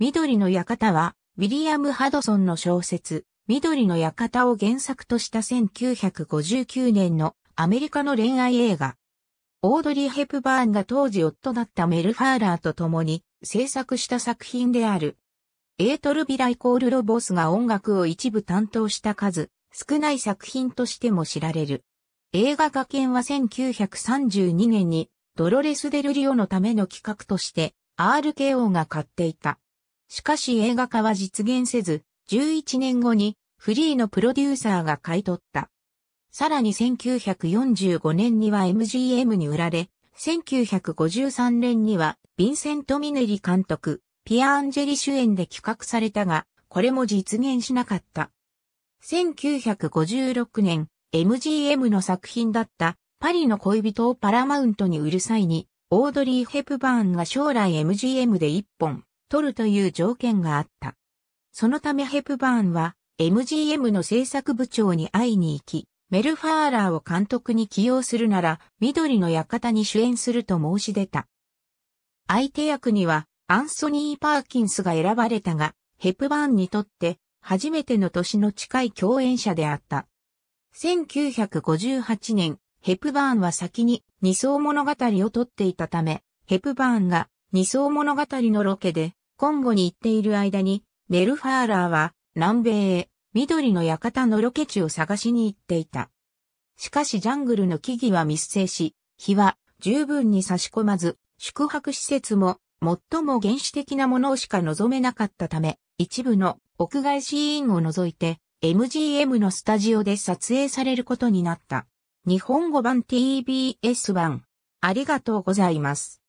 緑の館は、ウィリアム・ハドソンの小説、緑の館を原作とした1959年のアメリカの恋愛映画。オードリー・ヘプバーンが当時夫だったメルファーラーと共に制作した作品である。エートル・ビライコール・ロボスが音楽を一部担当した数、少ない作品としても知られる。映画化研は1932年にドロレス・デルリオのための企画として RKO が買っていた。しかし映画化は実現せず、11年後にフリーのプロデューサーが買い取った。さらに1945年には MGM に売られ、1953年にはヴィンセント・ミネリ監督、ピア・アンジェリ主演で企画されたが、これも実現しなかった。1956年、MGM の作品だったパリの恋人をパラマウントに売る際に、オードリー・ヘプバーンが将来 MGM で一本取るという条件があった。そのためヘプバーンは MGM の制作部長に会いに行き、メルファーラーを監督に起用するなら、緑の館に主演すると申し出た。相手役には、アンソニー・パーキンスが選ばれたが、ヘプバーンにとって、初めての年の近い共演者であった。1958年、ヘプバーンは先に二層物語を撮っていたため、ヘプバーンが二層物語のロケでコンゴに行っている間に、メルファーラーは南米へ緑の館のロケ地を探しに行っていた。しかしジャングルの木々は密生し、日は十分に差し込まず、宿泊施設も最も原始的なものをしか望めなかったため、一部の屋外シーンを除いて、MGM のスタジオで撮影されることになった。日本語版 TBS 版。ありがとうございます。